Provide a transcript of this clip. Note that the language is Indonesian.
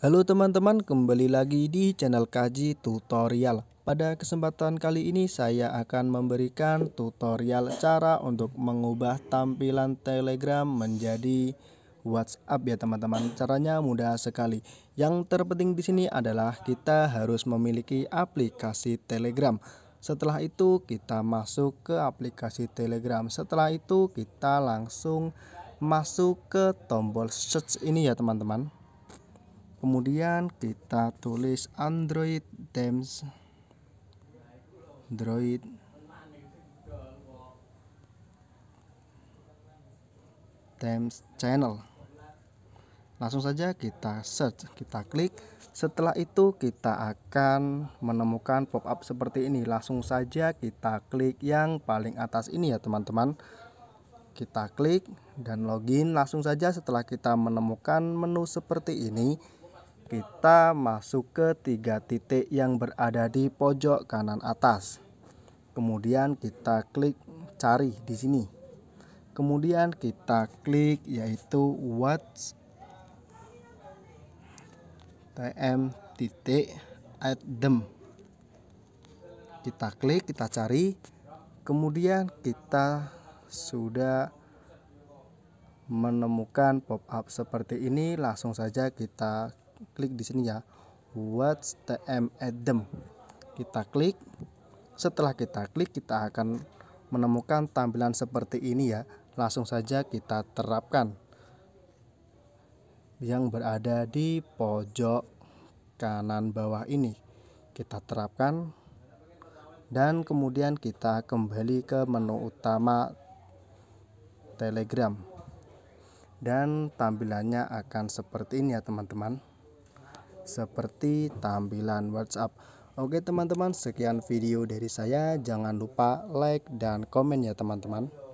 Halo teman-teman, kembali lagi di channel Kaji Tutorial. Pada kesempatan kali ini saya akan memberikan tutorial cara untuk mengubah tampilan Telegram menjadi WhatsApp ya teman-teman. Caranya mudah sekali. Yang terpenting di sini adalah kita harus memiliki aplikasi Telegram. Setelah itu kita masuk ke aplikasi Telegram. Setelah itu kita langsung masuk ke tombol search ini ya teman-teman kemudian kita tulis android themes android themes channel langsung saja kita search kita klik setelah itu kita akan menemukan pop-up seperti ini langsung saja kita klik yang paling atas ini ya teman-teman kita klik dan login langsung saja setelah kita menemukan menu seperti ini kita masuk ke tiga titik yang berada di pojok kanan atas. Kemudian kita klik cari di sini. Kemudian kita klik yaitu watch tm titik item. Kita klik, kita cari. Kemudian kita sudah menemukan pop-up seperti ini, langsung saja kita klik di sini ya what's tm adam kita klik setelah kita klik kita akan menemukan tampilan seperti ini ya langsung saja kita terapkan yang berada di pojok kanan bawah ini kita terapkan dan kemudian kita kembali ke menu utama telegram dan tampilannya akan seperti ini ya teman-teman seperti tampilan WhatsApp. Oke teman-teman, sekian video dari saya. Jangan lupa like dan komen ya teman-teman.